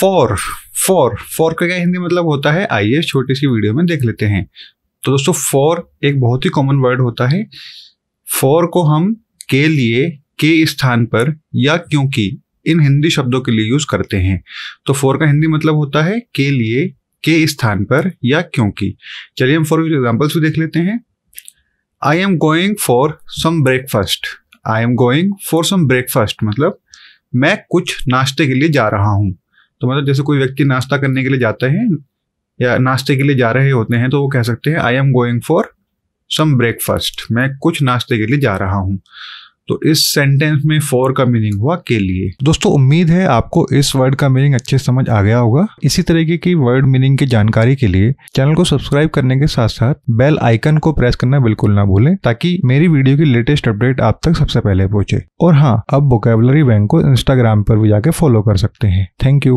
four four four का क्या हिंदी मतलब होता है आइए छोटी सी वीडियो में देख लेते हैं तो दोस्तों फोर एक बहुत ही कॉमन वर्ड होता है फोर को हम के लिए के स्थान पर या क्योंकि इन हिंदी शब्दों के लिए यूज करते हैं तो फोर का हिंदी मतलब होता है के लिए के स्थान पर या क्योंकि चलिए हम फॉर एग्जाम्पल्स भी देख लेते हैं I am going for some breakfast I am going for some breakfast मतलब मैं कुछ नाश्ते के लिए जा रहा हूँ तो मतलब जैसे कोई व्यक्ति नाश्ता करने के लिए जाते हैं या नाश्ते के लिए जा रहे होते हैं तो वो कह सकते हैं I am going for some breakfast मैं कुछ नाश्ते के लिए जा रहा हूँ तो इस सेंटेंस में फॉर का मीनिंग हुआ के लिए दोस्तों उम्मीद है आपको इस वर्ड का मीनिंग अच्छे समझ आ गया होगा इसी तरीके की वर्ड मीनिंग की जानकारी के लिए चैनल को सब्सक्राइब करने के साथ साथ बेल आइकन को प्रेस करना बिल्कुल ना भूलें ताकि मेरी वीडियो की लेटेस्ट अपडेट आप तक सबसे पहले पहुंचे और हाँ अब बोकेबलरी बैंक को इंस्टाग्राम पर भी जाके फॉलो कर सकते हैं थैंक यू